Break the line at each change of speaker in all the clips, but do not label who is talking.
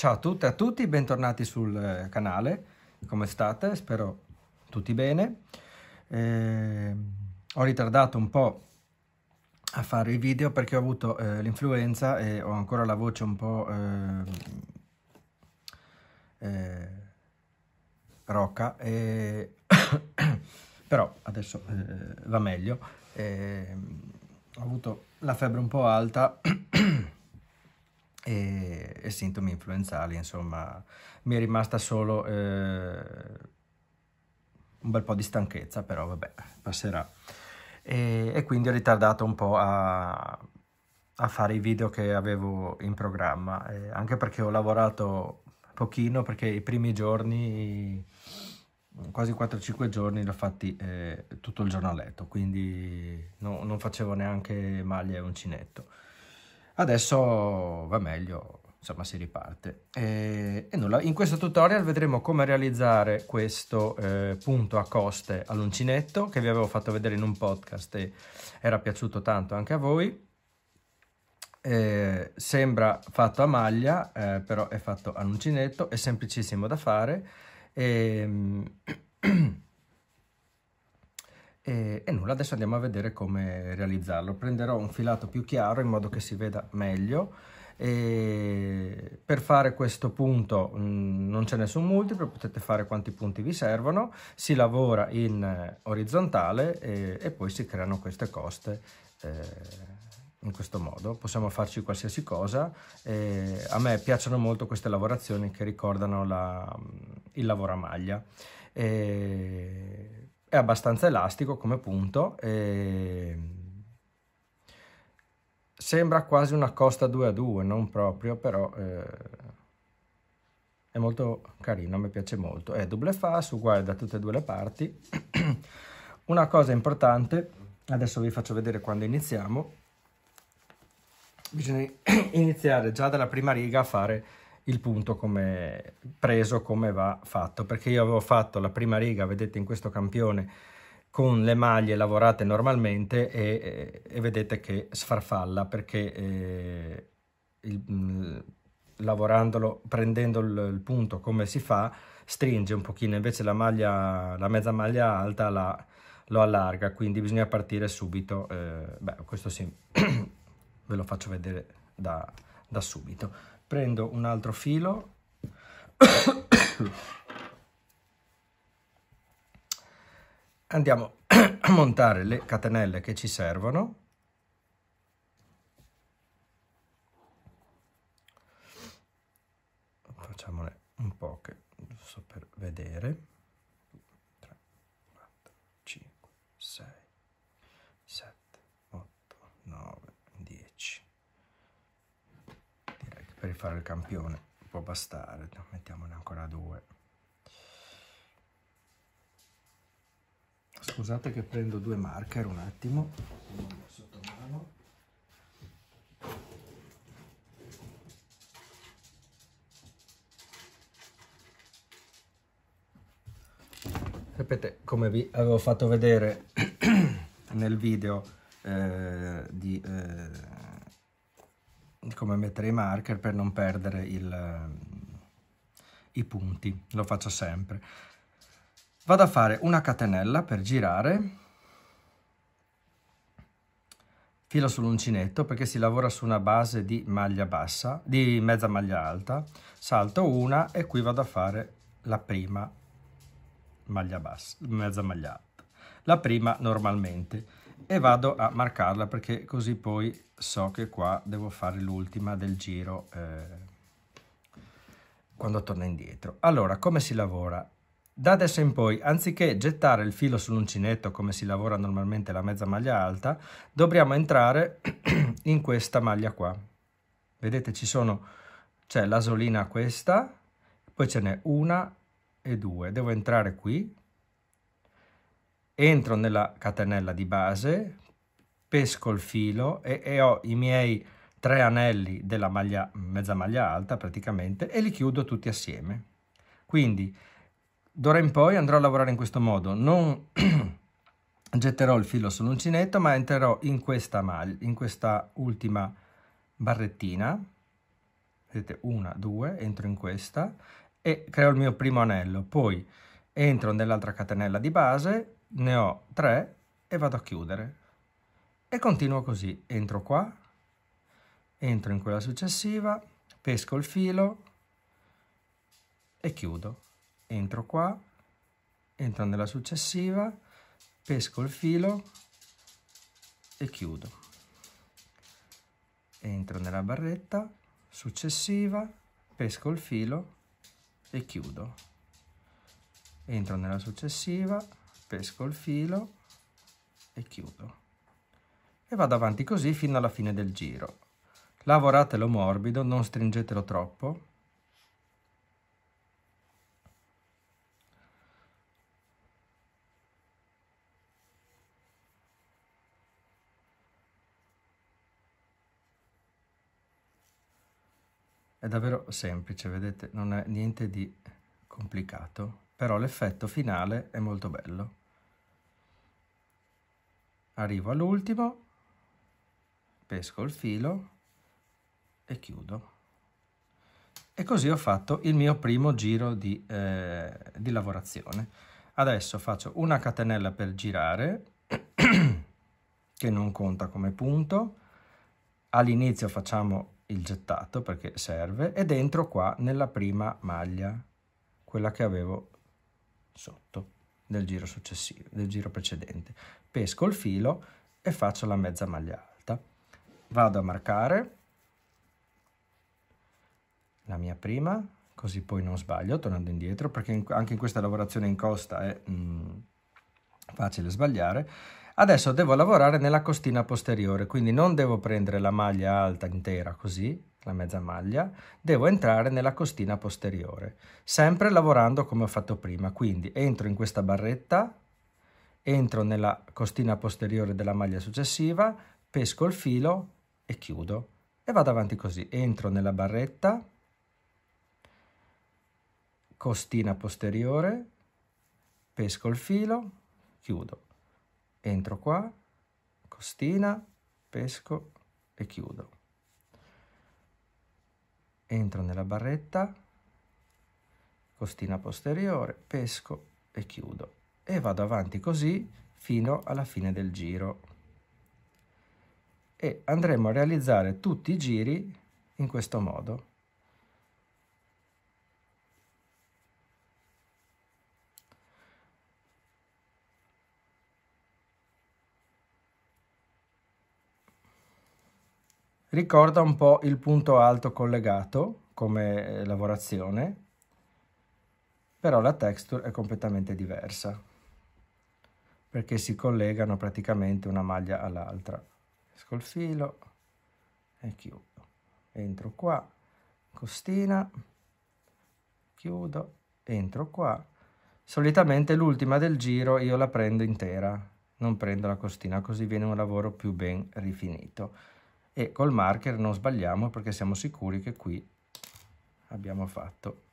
Ciao a tutte e a tutti, bentornati sul eh, canale, come state? Spero tutti bene. Eh, ho ritardato un po' a fare i video perché ho avuto eh, l'influenza e ho ancora la voce un po' ehm, eh, rocca, e però adesso eh, va meglio. Ehm, ho avuto la febbre un po' alta e, e sintomi influenzali, insomma, mi è rimasta solo eh, un bel po' di stanchezza, però vabbè, passerà. E, e quindi ho ritardato un po' a, a, fare i video che avevo in programma, eh, anche perché ho lavorato pochino, perché i primi giorni quasi 4-5 giorni l'ho fatti eh, tutto il giorno a letto, quindi no, non facevo neanche maglia e uncinetto. Adesso va meglio, insomma si riparte. E, e nulla, in questo tutorial vedremo come realizzare questo eh, punto a coste all'uncinetto che vi avevo fatto vedere in un podcast e era piaciuto tanto anche a voi. Eh, sembra fatto a maglia, eh, però è fatto all'uncinetto, è semplicissimo da fare. E, ehm, E, e, nulla, adesso andiamo a vedere come realizzarlo. Prenderò un filato più chiaro in modo che si veda meglio. E per fare questo punto mh, mm, non c'è nessun multiplo, potete fare quanti punti vi servono. Si lavora in orizzontale e, e poi si creano queste coste eh, in questo modo. Possiamo farci qualsiasi cosa. Eh, a me piacciono molto queste lavorazioni che ricordano la, mm, il lavoro a maglia. E è abbastanza elastico come punto e ehm, sembra quasi una costa 2 a 2 non proprio però eh, è molto carino mi piace molto è double fast uguale da tutte e due le parti una cosa importante adesso vi faccio vedere quando iniziamo bisogna iniziare già dalla prima riga a fare il punto come preso come va fatto perché io avevo fatto la prima riga vedete in questo campione con le maglie lavorate normalmente e, e, vedete che sfarfalla perché eh, il, mh, mm, lavorandolo prendendo il, il, punto come si fa stringe un pochino invece la maglia la mezza maglia alta la, lo allarga quindi bisogna partire subito eh, beh questo sì ve lo faccio vedere da, da subito prendo un altro filo andiamo a montare le catenelle che ci servono facciamone un po' che giusto per vedere per fare il campione può bastare mettiamone ancora due scusate che prendo due marker un attimo sotto mano sapete come vi avevo fatto vedere nel video eh, di eh, come mettere i marker per non perdere il, eh, i punti, lo faccio sempre. Vado a fare una catenella per girare, filo sull'uncinetto perché si lavora su una base di maglia bassa, di mezza maglia alta, salto una e qui vado a fare la prima maglia bassa, mezza maglia alta, la prima normalmente e vado a marcarla perché così poi so che qua devo fare l'ultima del giro eh, quando torna indietro. Allora, come si lavora? Da adesso in poi, anziché gettare il filo sull'uncinetto come si lavora normalmente la mezza maglia alta, dobbiamo entrare in questa maglia qua. Vedete, ci sono, c'è l'asolina questa, poi ce n'è una e due. Devo entrare qui, entro nella catenella di base, pesco il filo e, e ho i miei tre anelli della maglia, mezza maglia alta praticamente e li chiudo tutti assieme. Quindi d'ora in poi andrò a lavorare in questo modo, non getterò il filo sull'uncinetto ma entrerò in questa, maglia, in questa ultima barrettina, vedete una, due, entro in questa e creo il mio primo anello, poi entro nell'altra catenella di base ne ho 3 e vado a chiudere. E continuo così, entro qua, entro in quella successiva, pesco il filo e chiudo. Entro qua, entro nella successiva, pesco il filo e chiudo. Entro nella barretta, successiva, pesco il filo e chiudo. Entro nella successiva, pesco il filo e chiudo e vado avanti così fino alla fine del giro lavoratelo morbido non stringetelo troppo È davvero semplice, vedete, non è niente di complicato, però l'effetto finale è molto bello arrivo all'ultimo, pesco il filo e chiudo. E così ho fatto il mio primo giro di, eh, di lavorazione. Adesso faccio una catenella per girare, che non conta come punto, all'inizio facciamo il gettato perché serve, e dentro qua nella prima maglia, quella che avevo sotto del giro successivo, del giro precedente. Pesco il filo e faccio la mezza maglia alta. Vado a marcare la mia prima, così poi non sbaglio tornando indietro, perché anche in questa lavorazione in costa è mm, facile sbagliare. Adesso devo lavorare nella costina posteriore, quindi non devo prendere la maglia alta intera così, la mezza maglia, devo entrare nella costina posteriore, sempre lavorando come ho fatto prima, quindi entro in questa barretta, entro nella costina posteriore della maglia successiva, pesco il filo e chiudo e vado avanti così, entro nella barretta, costina posteriore, pesco il filo, chiudo, entro qua, costina, pesco e chiudo entro nella barretta, costina posteriore, pesco e chiudo e vado avanti così fino alla fine del giro e andremo a realizzare tutti i giri in questo modo. ricorda un po' il punto alto collegato come eh, lavorazione, però la texture è completamente diversa perché si collegano praticamente una maglia all'altra. Esco il filo e chiudo. Entro qua, costina, chiudo, entro qua. Solitamente l'ultima del giro io la prendo intera, non prendo la costina, così viene un lavoro più ben rifinito e col marker non sbagliamo perché siamo sicuri che qui abbiamo fatto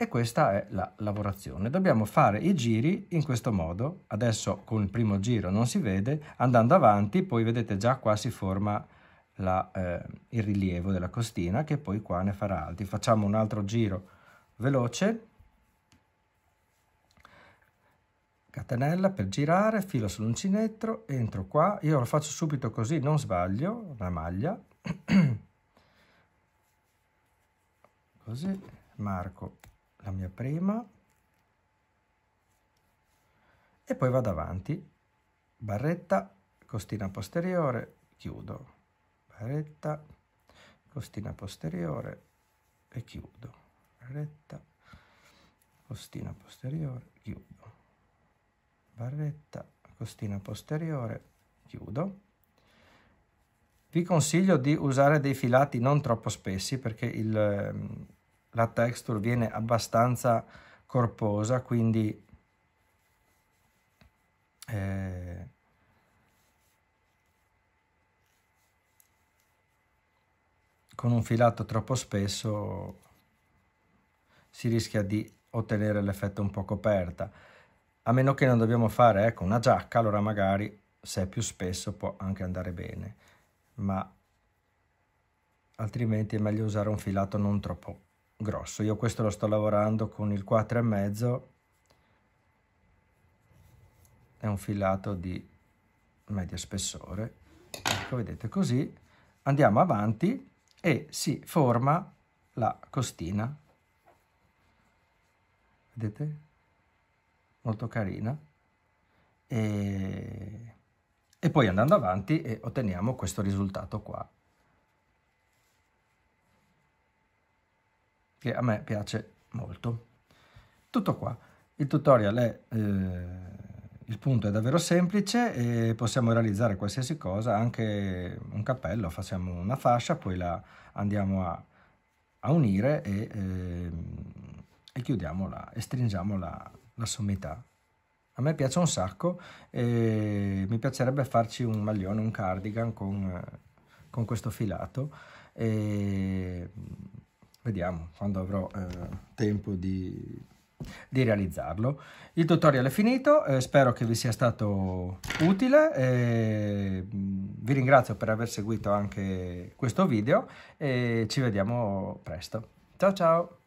e questa è la lavorazione. Dobbiamo fare i giri in questo modo, adesso con il primo giro non si vede, andando avanti poi vedete già qua si forma la, eh, il rilievo della costina che poi qua ne farà altri. Facciamo un altro giro veloce catenella per girare, filo sull'uncinetto, entro qua, io lo faccio subito così, non sbaglio, la maglia, così, marco la mia prima e poi vado avanti, barretta, costina posteriore, chiudo, barretta, costina posteriore e chiudo, barretta, costina posteriore, chiudo barretta, costina posteriore, chiudo. Vi consiglio di usare dei filati non troppo spessi perché il, ehm, la texture viene abbastanza corposa, quindi eh, con un filato troppo spesso si rischia di ottenere l'effetto un po' coperta a meno che non dobbiamo fare ecco, una giacca, allora magari se è più spesso può anche andare bene, ma altrimenti è meglio usare un filato non troppo grosso. Io questo lo sto lavorando con il 4,5, è un filato di medio spessore, ecco vedete così, andiamo avanti e si forma la costina, vedete? molto carina. E, e poi andando avanti eh, otteniamo questo risultato qua. Che a me piace molto. Tutto qua. Il tutorial è... Eh, il punto è davvero semplice e possiamo realizzare qualsiasi cosa, anche un cappello, facciamo una fascia, poi la andiamo a, a unire e, eh, e chiudiamo e stringiamo la sommità. A me piace un sacco e mi piacerebbe farci un maglione, un cardigan con, con questo filato. E vediamo quando avrò eh, tempo di, di, realizzarlo. Il tutorial è finito, eh, spero che vi sia stato utile. Eh, vi ringrazio per aver seguito anche questo video e ci vediamo presto. Ciao ciao!